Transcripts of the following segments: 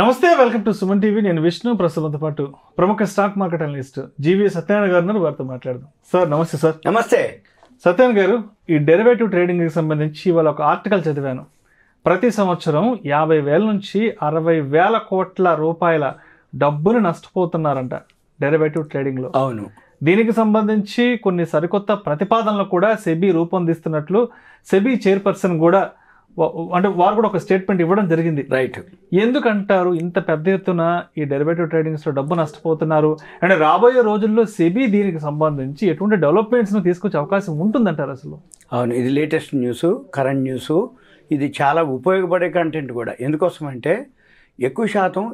నమస్తే welcome to Suman TV నేను విష్ణు ప్రస్తుతంతో పాటు ప్రముఖ stock market analyst G V Satyanarayana garu వారితో మాట్లాడదాం సార్ నమస్తే సార్ నమస్తే సత్యనారాయణ గారు ఈ డెరివేటివ్ ట్రేడింగ్కి సంబంధించి ఇవాళ ఒక ఆర్టికల్ చదివాను ప్రతి సంవత్సరం యాభై వేల నుంచి అరవై వేల కోట్ల రూపాయల డబ్బును నష్టపోతున్నారంట డెరివేటివ్ ట్రేడింగ్లో అవును దీనికి సంబంధించి కొన్ని సరికొత్త ప్రతిపాదనలు కూడా సెబీ రూపొందిస్తున్నట్లు సెబీ చైర్పర్సన్ కూడా అంటే వారు కూడా ఒక స్టేట్మెంట్ ఇవ్వడం జరిగింది రైట్ ఎందుకంటారు ఇంత పెద్ద ఎత్తున ఈ డెరివేటివ్ ట్రేడింగ్స్లో డబ్బు నష్టపోతున్నారు అండ్ రాబోయే రోజుల్లో సెబీ దీనికి సంబంధించి ఎటువంటి డెవలప్మెంట్స్ను తీసుకొచ్చే అవకాశం ఉంటుందంటారు అసలు అవును ఇది లేటెస్ట్ న్యూస్ కరెంట్ న్యూస్ ఇది చాలా ఉపయోగపడే కంటెంట్ కూడా ఎందుకోసం అంటే ఎక్కువ శాతం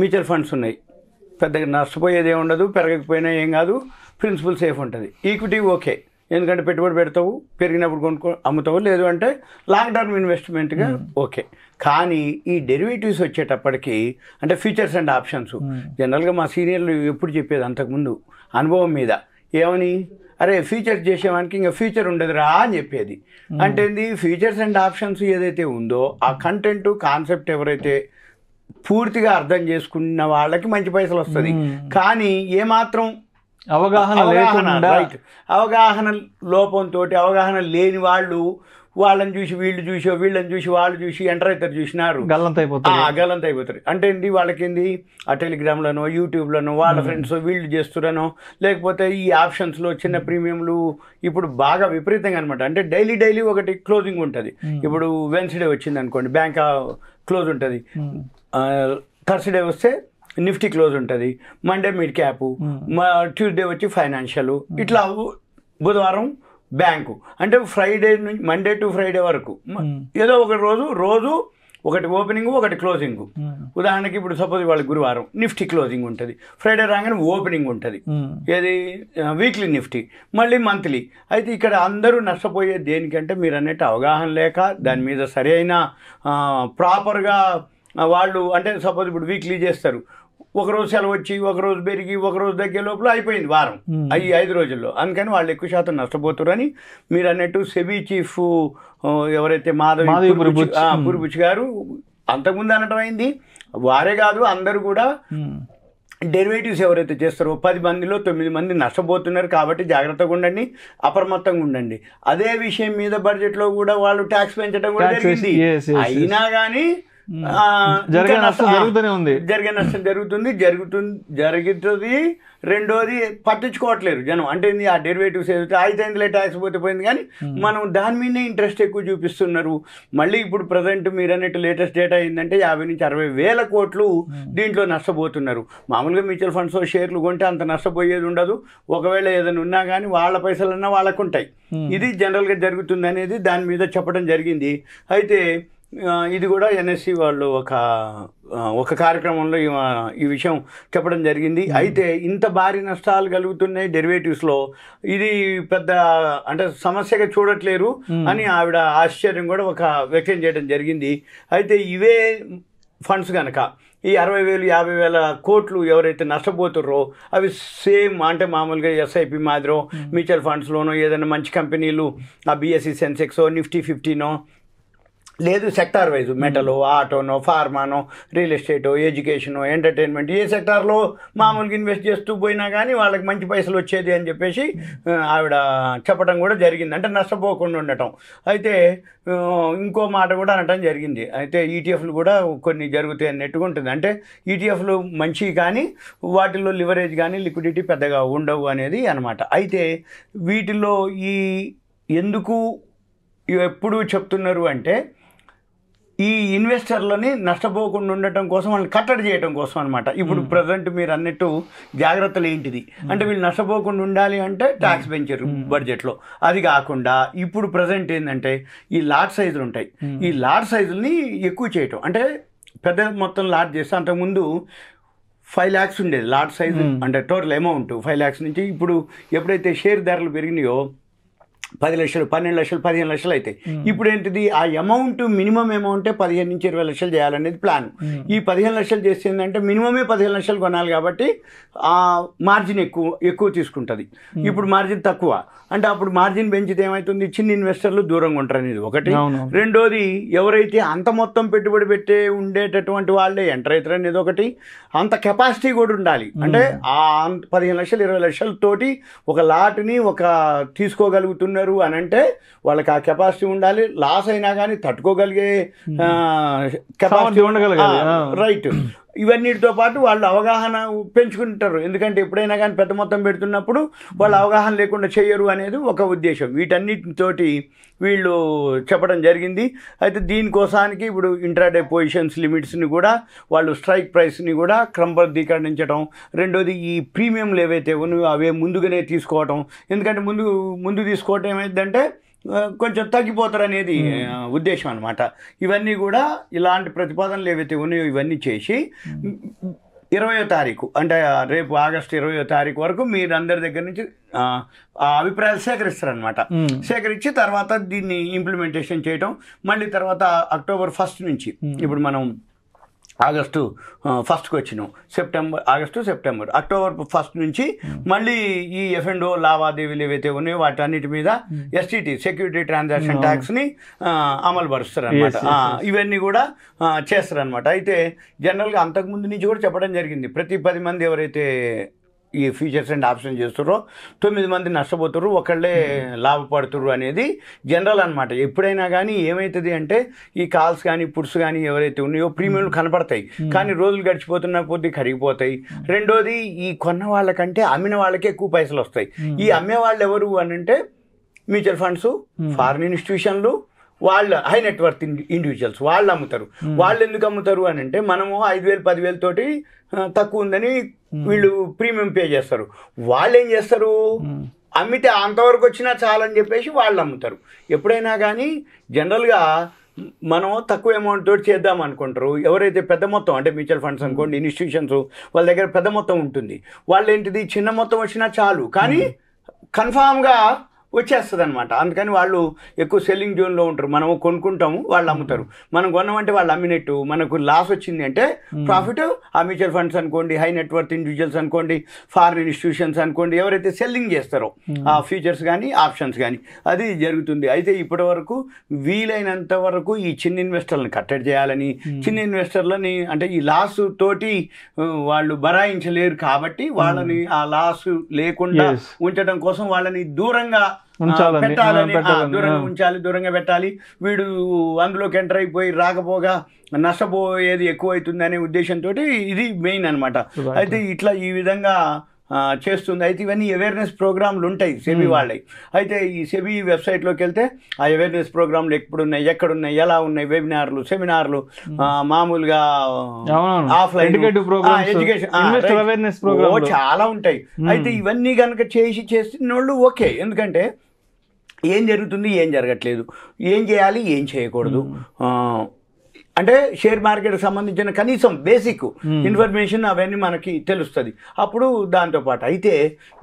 మ్యూచువల్ ఫండ్స్ ఉన్నాయి పెద్దగా నష్టపోయేది ఉండదు పెరగకపోయినా ఏం కాదు ప్రిన్సిపల్ సేఫ్ ఉంటుంది ఈక్విటీ ఓకే ఎందుకంటే పెట్టుబడి పెడతావు పెరిగినప్పుడు కొనుక్కో అమ్ముతావు లేదు అంటే లాంగ్ టర్మ్ ఇన్వెస్ట్మెంట్గా ఓకే కానీ ఈ డెరివేటివ్స్ వచ్చేటప్పటికి అంటే ఫ్యూచర్స్ అండ్ ఆప్షన్స్ జనరల్గా మా సీనియర్లు ఎప్పుడు చెప్పేది అంతకుముందు అనుభవం మీద ఏమని అరే ఫ్యూచర్స్ చేసేవానికి ఇంకా ఫ్యూచర్ ఉండదు రా అని చెప్పేది అంటే ఏంది ఫ్యూచర్స్ అండ్ ఆప్షన్స్ ఏదైతే ఉందో ఆ కంటెంట్ కాన్సెప్ట్ ఎవరైతే పూర్తిగా అర్థం చేసుకున్న వాళ్ళకి మంచి పైసలు వస్తుంది కానీ ఏమాత్రం అవగాహన అవగాహన రైట్ అవగాహన లోపంతో అవగాహన లేని వాళ్ళు వాళ్ళని చూసి వీళ్ళు చూసో వీళ్ళని చూసి వాళ్ళు చూసి ఎంటర్ అవుతారు చూసినారు గల్లంత అయిపోతారు గల్లంత అయిపోతారు అంటే ఏంటి వాళ్ళకేంది ఆ టెలిగ్రామ్లోనో యూట్యూబ్లోనో వాళ్ళ ఫ్రెండ్స్ hmm. వీళ్ళు చేస్తున్నారనో లేకపోతే ఈ ఆప్షన్స్లో చిన్న ప్రీమియంలు hmm. ఇప్పుడు బాగా విపరీతంగా అనమాట అంటే డైలీ డైలీ ఒకటి క్లోజింగ్ ఉంటుంది hmm. ఇప్పుడు వెన్స్డే వచ్చింది అనుకోండి బ్యాంక్ క్లోజ్ ఉంటుంది థర్స్డే వస్తే నిఫ్టీ క్లోజ్ ఉంటుంది మండే మిడ్ క్యాప్ ట్యూస్డే వచ్చి ఫైనాన్షియల్ ఇట్లా బుధవారం బ్యాంకు అంటే ఫ్రైడే నుంచి మండే టు ఫ్రైడే వరకు ఏదో ఒక రోజు రోజు ఒకటి ఓపెనింగ్ ఒకటి క్లోజింగ్ ఉదాహరణకి ఇప్పుడు సపోజ్ వాళ్ళ గురువారం నిఫ్టీ క్లోజింగ్ ఉంటుంది ఫ్రైడే రాగానే ఓపెనింగ్ ఉంటుంది ఏది వీక్లీ నిఫ్టీ మళ్ళీ మంత్లీ అయితే ఇక్కడ అందరూ నష్టపోయే దేనికంటే మీరు అన్నట్టు అవగాహన లేక దాని మీద సరైన ప్రాపర్గా వాళ్ళు అంటే సపోజ్ ఇప్పుడు వీక్లీ చేస్తారు ఒకరోజు సెలవు వచ్చి ఒకరోజు పెరిగి ఒకరోజు దగ్గే లోపల అయిపోయింది వారం అవి ఐదు రోజుల్లో అందుకని వాళ్ళు ఎక్కువ శాతం నష్టపోతున్నారని మీరు అన్నట్టు సెబీ చీఫ్ ఎవరైతే మాధవి పురుబుచ్చి గారు అంతకుముందు అనటం అయింది వారే కాదు అందరూ కూడా డెరివేటివ్స్ ఎవరైతే చేస్తారో పది మందిలో తొమ్మిది మంది నష్టపోతున్నారు కాబట్టి జాగ్రత్తగా ఉండండి అప్రమత్తంగా ఉండండి అదే విషయం మీద బడ్జెట్లో కూడా వాళ్ళు ట్యాక్స్ పెంచడం కూడా జరిగింది అయినా కానీ జరిగే నష్టం జరుగుతూనే ఉంది జరిగే నష్టం జరుగుతుంది జరుగుతుంది జరుగుతుంది రెండోది పట్టించుకోవట్లేరు జనం అంటే ఆ డెరివేటివ్స్ ఏదైతే ఐదైందులే ట్యాక్స్ పోతే పోయింది కానీ మనం దాని మీదనే ఇంట్రెస్ట్ ఎక్కువ చూపిస్తున్నారు మళ్ళీ ఇప్పుడు ప్రజెంట్ మీరు అన్నట్టు లేటెస్ట్ డేటా ఏంటంటే యాభై నుంచి అరవై వేల కోట్లు దీంట్లో నష్టపోతున్నారు మామూలుగా మ్యూచువల్ ఫండ్స్ షేర్లు కొంటే అంత నష్టపోయేది ఉండదు ఒకవేళ ఏదైనా ఉన్నా కానీ వాళ్ళ పైసలన్నా వాళ్ళకు ఉంటాయి ఇది జనరల్గా జరుగుతుంది అనేది దాని మీద చెప్పడం జరిగింది అయితే ఇది కూడా ఎన్ఎస్సి వాళ్ళు ఒక ఒక కార్యక్రమంలో ఈ విషయం చెప్పడం జరిగింది అయితే ఇంత భారీ నష్టాలు కలుగుతున్నాయి డెరివేటివ్స్లో ఇది పెద్ద అంటే సమస్యగా చూడట్లేరు అని ఆవిడ ఆశ్చర్యం కూడా ఒక వ్యక్తం చేయడం జరిగింది అయితే ఇవే ఫండ్స్ కనుక ఈ అరవై వేలు యాభై వేల కోట్లు ఎవరైతే నష్టపోతుర్రో అవి సేమ్ అంటే మామూలుగా ఎస్ఐపి మాదిరో మ్యూచువల్ ఫండ్స్లోనో ఏదైనా మంచి కంపెనీలు ఆ బిఎస్సి సెన్సెక్సో నిఫ్టీ ఫిఫ్టీనో లేదు సెక్టార్ వైజ్ మెటలు ఆటోనో ఫార్మానో రియల్ ఎస్టేటో ఎడ్యుకేషనో ఎంటర్టైన్మెంట్ ఏ సెక్టార్లో మామూలుగా ఇన్వెస్ట్ చేస్తూ పోయినా కానీ వాళ్ళకి మంచి పైసలు వచ్చేది అని చెప్పేసి ఆవిడ చెప్పడం కూడా జరిగింది అంటే నష్టపోకుండా ఉండటం అయితే ఇంకో మాట కూడా అనటం జరిగింది అయితే ఈటీఎఫ్లు e కూడా కొన్ని జరుగుతాయి అన్నట్టుగా ఉంటుంది అంటే ఈటీఎఫ్లు e మంచి కానీ వాటిలో లివరేజ్ కానీ లిక్విడిటీ పెద్దగా ఉండవు అనేది అనమాట అయితే వీటిలో ఈ ఎందుకు ఎప్పుడు చెప్తున్నారు అంటే ఈ ఇన్వెస్టర్లని నష్టపోకుండా ఉండటం కోసం వాళ్ళని కట్టడి చేయడం కోసం అనమాట ఇప్పుడు ప్రజెంట్ మీరు అన్నట్టు జాగ్రత్తలు ఏంటిది అంటే వీళ్ళు నష్టపోకుండా ఉండాలి అంటే ట్యాక్స్ పెంచారు బడ్జెట్లో అది కాకుండా ఇప్పుడు ప్రజెంట్ ఏంటంటే ఈ లాట్ సైజులు ఉంటాయి ఈ లాట్ సైజుల్ని ఎక్కువ చేయటం అంటే పెద్ద మొత్తం లాట్ చేస్తే అంతకుముందు ఫైవ్ ల్యాక్స్ ఉండేది లాట్ సైజు అంటే టోటల్ అమౌంట్ ఫైవ్ ల్యాక్స్ నుంచి ఇప్పుడు ఎప్పుడైతే షేర్ ధరలు పెరిగినాయో పది లక్షలు పన్నెండు లక్షలు పదిహేను లక్షలు అవుతాయి ఇప్పుడు ఏంటిది ఆ అమౌంట్ మినిమం అమౌంటే పదిహేను నుంచి ఇరవై లక్షలు చేయాలనేది ప్లాన్ ఈ పదిహేను లక్షలు చేసిందంటే మినిమమే పదిహేను లక్షలు కొనాలి కాబట్టి ఆ మార్జిన్ ఎక్కువ ఎక్కువ తీసుకుంటుంది ఇప్పుడు మార్జిన్ తక్కువ అంటే అప్పుడు మార్జిన్ పెంచితే ఏమవుతుంది చిన్న ఇన్వెస్టర్లు దూరంగా ఉంటారు అనేది ఒకటి రెండోది ఎవరైతే అంత మొత్తం పెట్టుబడి పెట్టే ఉండేటటువంటి వాళ్ళే ఎంటర్ అవుతారు అనేది ఒకటి అంత కెపాసిటీ కూడా ఉండాలి అంటే ఆ పదిహేను లక్షలు ఇరవై లక్షలతోటి ఒక లాట్ని ఒక తీసుకోగలుగుతున్న ఉండరు అని అంటే వాళ్ళకి ఆ కెపాసిటీ ఉండాలి లాస్ అయినా కానీ తట్టుకోగలిగే కెపాసిటీ hmm. ఉండగలగాలి రైట్ ఇవన్నిటితో పాటు వాళ్ళు అవగాహన పెంచుకుంటారు ఎందుకంటే ఎప్పుడైనా కానీ పెద్ద మొత్తం పెడుతున్నప్పుడు వాళ్ళు అవగాహన లేకుండా చేయరు అనేది ఒక ఉద్దేశం వీటన్నిటితోటి వీళ్ళు చెప్పడం జరిగింది అయితే దీనికోసానికి ఇప్పుడు ఇంట్రాడే పొజిషన్స్ లిమిట్స్ని కూడా వాళ్ళు స్ట్రైక్ ప్రైస్ని కూడా క్రమబద్ధీకరించడం రెండోది ఈ ప్రీమియంలు ఏవైతే ఉన్నాయో అవే ముందుగానే తీసుకోవటం ఎందుకంటే ముందు ముందు తీసుకోవటం ఏమైందంటే కొంచెం తగ్గిపోతారనేది ఉద్దేశం అనమాట ఇవన్నీ కూడా ఇలాంటి ప్రతిపాదనలు ఏవైతే ఉన్నాయో ఇవన్నీ చేసి ఇరవయో తారీఖు అంటే రేపు ఆగస్టు ఇరవయో తారీఖు వరకు మీరందరి దగ్గర నుంచి ఆ అభిప్రాయాలు సేకరిస్తారనమాట సేకరించి తర్వాత దీన్ని ఇంప్లిమెంటేషన్ చేయటం మళ్ళీ తర్వాత అక్టోబర్ ఫస్ట్ నుంచి ఇప్పుడు మనం ఆగస్టు ఫస్ట్కి వచ్చినాం September August September October first నుంచి hmm. మళ్ళీ ఈ ఎఫ్ఎండ్ఓ లావాదేవీలు ఏవైతే ఉన్నాయో వాటన్నిటి మీద ఎస్టీటీ సెక్యూరిటీ ట్రాన్సాక్షన్ ట్యాక్స్ని అమలు పరుస్తారు అనమాట ఇవన్నీ కూడా చేస్తారనమాట అయితే జనరల్గా అంతకుముందు నుంచి కూడా చెప్పడం జరిగింది ప్రతి పది మంది ఎవరైతే ఈ ఫీచర్స్ అండ్ ఆప్షన్ చేస్తుర్రో తొమ్మిది మంది నష్టపోతుర్రు ఒకళ్ళే లాభపడుతుర్రు అనేది జనరల్ అనమాట ఎప్పుడైనా కానీ ఏమవుతుంది అంటే ఈ కాల్స్ కానీ పుడ్స్ కానీ ఎవరైతే ఉన్నాయో ప్రీమియంలు కనపడతాయి కానీ రోజులు గడిచిపోతున్న కొద్దీ కరిగిపోతాయి రెండోది ఈ కొన్న వాళ్ళకంటే అమ్మిన వాళ్ళకి ఎక్కువ పైసలు వస్తాయి ఈ అమ్మే వాళ్ళు ఎవరు అని అంటే మ్యూచువల్ ఫండ్స్ ఫారిన్ ఇన్స్టిట్యూషన్లు వాళ్ళ హై నెట్వర్త్ ఇండివిజువల్స్ వాళ్ళు అమ్ముతారు వాళ్ళు ఎందుకు అమ్ముతారు అని అంటే మనము ఐదు వేలు పదివేలు తోటి తక్కువ ఉందని వీళ్ళు ప్రీమియం పే చేస్తారు వాళ్ళు ఏం చేస్తారు అమ్మితే అంతవరకు వచ్చినా చాలని చెప్పేసి వాళ్ళు అమ్ముతారు ఎప్పుడైనా కానీ జనరల్గా మనం తక్కువ అమౌంట్ తోటి చేద్దాం అనుకుంటారు ఎవరైతే పెద్ద మొత్తం అంటే మ్యూచువల్ ఫండ్స్ అనుకోండి ఇన్స్టిట్యూషన్స్ వాళ్ళ దగ్గర పెద్ద మొత్తం ఉంటుంది వాళ్ళు ఏంటిది చిన్న మొత్తం వచ్చినా చాలు కానీ కన్ఫామ్గా వచ్చేస్తుంది అనమాట అందుకని వాళ్ళు ఎక్కువ సెల్లింగ్ జోన్లో ఉంటారు మనం కొనుక్కుంటాము వాళ్ళు అమ్ముతారు మనం కొన్నామంటే వాళ్ళు అమ్మినట్టు మనకు లాస్ వచ్చింది అంటే ప్రాఫిట్ ఆ మ్యూచువల్ ఫండ్స్ అనుకోండి హై నెట్వర్త్ ఇండివిజువల్స్ అనుకోండి ఫారిన్ ఇన్స్టిట్యూషన్స్ అనుకోండి ఎవరైతే సెల్లింగ్ చేస్తారో ఆ ఫ్యూచర్స్ కానీ ఆప్షన్స్ కానీ అది జరుగుతుంది అయితే ఇప్పటి వరకు వీలైనంత వరకు ఈ చిన్న ఇన్వెస్టర్లను కట్టడి చేయాలని చిన్న ఇన్వెస్టర్లని అంటే ఈ లాస్ తోటి వాళ్ళు బరాయించలేరు కాబట్టి వాళ్ళని ఆ లాస్ లేకుండా ఉంచడం కోసం వాళ్ళని దూరంగా పెట్టాలని దూరంగా ఉంచాలి దూరంగా పెట్టాలి వీడు అందులోకి ఎంటర్ అయిపోయి రాకపోగా నష్టపోయేది అనే ఉద్దేశంతో ఇది మెయిన్ అనమాట అయితే ఇట్లా ఈ విధంగా చేస్తుంది అయితే ఇవన్నీ అవేర్నెస్ ప్రోగ్రాంలు ఉంటాయి సెబీ hmm. వాళ్ళవి అయితే ఈ సెబీ వెబ్సైట్లోకి వెళ్తే ఆ అవేర్నెస్ ప్రోగ్రాంలు ఎప్పుడున్నాయి ఎక్కడున్నాయి ఎలా ఉన్నాయి వెబినార్లు సెమినార్లు hmm. మామూలుగా ఆఫ్లైన్ ఎడ్యుకేషన్ చాలా ఉంటాయి hmm. అయితే ఇవన్నీ కనుక చేసి చేస్తున్న వాళ్ళు ఓకే ఎందుకంటే ఏం జరుగుతుంది ఏం జరగట్లేదు ఏం చేయాలి ఏం చేయకూడదు అంటే షేర్ మార్కెట్ సంబంధించిన కనీసం బేసిక్ ఇన్ఫర్మేషన్ అవన్నీ మనకి తెలుస్తుంది అప్పుడు దాంతోపాటు అయితే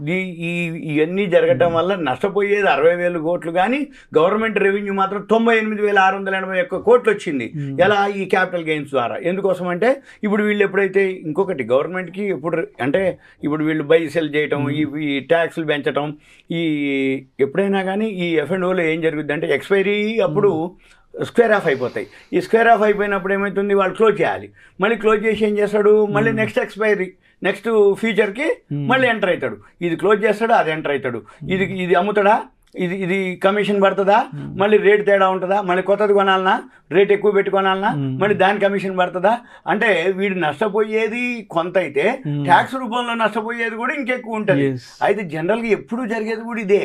ఈ ఇవన్నీ జరగడం వల్ల నష్టపోయేది అరవై వేలు కోట్లు కానీ గవర్నమెంట్ రెవెన్యూ మాత్రం తొంభై ఎనిమిది వేల ఆరు వందల ఎనభై ఒక్క కోట్లు వచ్చింది ఎలా ఈ క్యాపిటల్ గెయిన్స్ ద్వారా ఎందుకోసం అంటే ఇప్పుడు వీళ్ళు ఎప్పుడైతే ఇంకొకటి గవర్నమెంట్కి ఇప్పుడు అంటే ఇప్పుడు వీళ్ళు బై సెల్ చేయటం ఈ ట్యాక్స్లు పెంచడం ఈ ఎప్పుడైనా కానీ ఈ ఎఫ్ఎండ్ఓలో ఏం జరుగుద్ది అంటే ఎక్స్పైరీ అప్పుడు స్క్వేర్ ఆఫ్ అయిపోతాయి ఈ స్క్వేర్ ఆఫ్ అయిపోయినప్పుడు ఏమవుతుంది వాళ్ళు క్లోజ్ చేయాలి మళ్ళీ క్లోజ్ చేసి ఏం చేస్తాడు మళ్ళీ hmm. నెక్స్ట్ ఎక్స్పైరీ నెక్స్ట్ ఫ్యూచర్కి hmm. మళ్ళీ ఎంటర్ అవుతాడు ఇది క్లోజ్ చేస్తాడు అది ఎంటర్ అవుతాడు ఇది hmm. ఇది అమ్ముతాడా ఇది ఇది కమిషన్ పడుతుందా మళ్ళీ రేట్ తేడా ఉంటుందా మళ్ళీ కొత్తది కొనాలన్నా రేట్ ఎక్కువ పెట్టుకోనాలన్నా మళ్ళీ దాని కమిషన్ పడుతుందా అంటే వీడు నష్టపోయేది కొంత అయితే ట్యాక్స్ రూపంలో నష్టపోయేది కూడా ఇంకెక్కువ ఉంటుంది అయితే జనరల్గా ఎప్పుడు జరిగేది కూడా ఇదే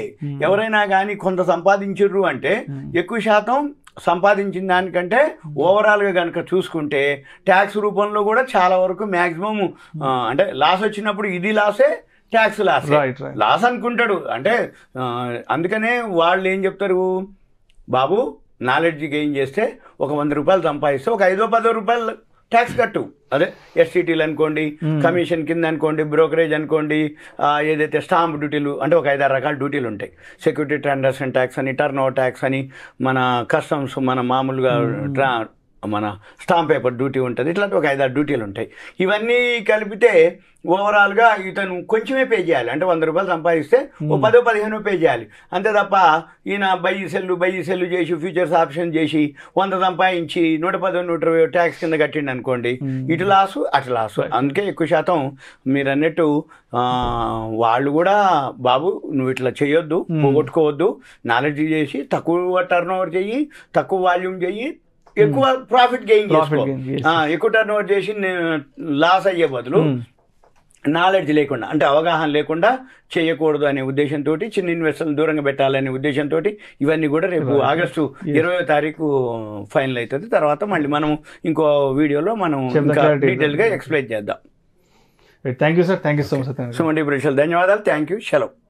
ఎవరైనా కానీ కొంత సంపాదించరు అంటే ఎక్కువ శాతం సంపాదించిన దానికంటే ఓవరాల్గా కనుక చూసుకుంటే ట్యాక్స్ రూపంలో కూడా చాలా వరకు మ్యాక్సిమం అంటే లాస్ వచ్చినప్పుడు ఇది లాసే ట్యాక్స్ లాస్ లాస్ అనుకుంటాడు అంటే అందుకనే వాళ్ళు ఏం చెప్తారు బాబు నాలెడ్జ్ గెయిన్ చేస్తే ఒక వంద రూపాయలు సంపాదిస్తే ఒక ఐదో పదో రూపాయలు ట్యాక్స్ కట్టు అదే ఎస్టీటీలు అనుకోండి కమిషన్ కింద అనుకోండి బ్రోకరేజ్ అనుకోండి ఏదైతే స్టాంప్ డ్యూటీలు అంటే ఒక ఐదారు రకాల డ్యూటీలు ఉంటాయి సెక్యూరిటీ ట్రాన్సాక్షన్ ట్యాక్స్ అని టర్న్ ఓవర్ ట్యాక్స్ అని మన కస్టమ్స్ మన మామూలుగా ట్రా మన స్టాంప్ పేపర్ డ్యూటీ ఉంటుంది ఇట్లాంటి ఒక ఐదారు డ్యూటీలు ఉంటాయి ఇవన్నీ కలిపితే ఓవరాల్గా ఇతను కొంచెమే పే చేయాలి అంటే వంద రూపాయలు సంపాదిస్తే ఓ hmm. పదో పదిహేను పే చేయాలి అంతే తప్ప ఈయన బయ్యి సెల్లు బయ్యి సెల్లు చేసి ఫ్యూచర్స్ ఆప్షన్ చేసి వంద సంపాదించి నూట పదో నూట ఇరవై ట్యాక్స్ కింద కట్టిండి అనుకోండి hmm. ఇటు లాసు అటు లాసు hmm. అందుకే ఎక్కువ శాతం మీరు అన్నట్టు వాళ్ళు కూడా బాబు నువ్వు ఇట్లా చేయొద్దు పోగొట్టుకోవద్దు నాలెడ్జ్ చేసి తక్కువ టర్న్ ఓవర్ చెయ్యి తక్కువ వాల్యూమ్ చెయ్యి ఎక్కువ ప్రాఫిట్ hmm. గెయిన్ చేసుకో ఎక్కువ టర్న్ ఓవర్ చేసి లాస్ అయ్యే బదులు నాలెడ్జ్ hmm. లేకుండా అంటే అవగాహన లేకుండా చేయకూడదు అనే ఉద్దేశంతో చిన్న ఇన్వెస్టర్లు దూరంగా పెట్టాలనే ఉద్దేశంతో ఇవన్నీ కూడా రేపు ఆగస్టు ఇరవై తారీఖు ఫైనల్ అవుతుంది తర్వాత మళ్ళీ మనం ఇంకో వీడియోలో మనం డీటెయిల్గా ఎక్స్ప్లెయిన్ చేద్దాం thank you sir thank you so much సుమండి ప్రజలు ధన్యవాదాలు థ్యాంక్ యూ సెలవు